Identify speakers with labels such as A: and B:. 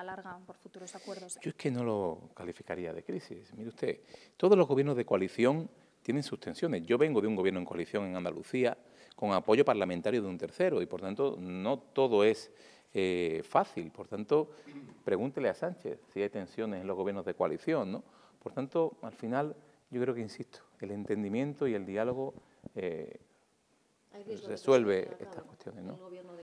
A: alargan por futuros acuerdos?
B: Yo es que no lo calificaría de crisis. Mire usted, todos los gobiernos de coalición tienen sus tensiones. Yo vengo de un gobierno en coalición en Andalucía con apoyo parlamentario de un tercero y, por tanto, no todo es eh, fácil. Por tanto, pregúntele a Sánchez si hay tensiones en los gobiernos de coalición. Por tanto, al final, yo creo que, insisto, el entendimiento y el diálogo eh, resuelve estas cuestiones. ¿no?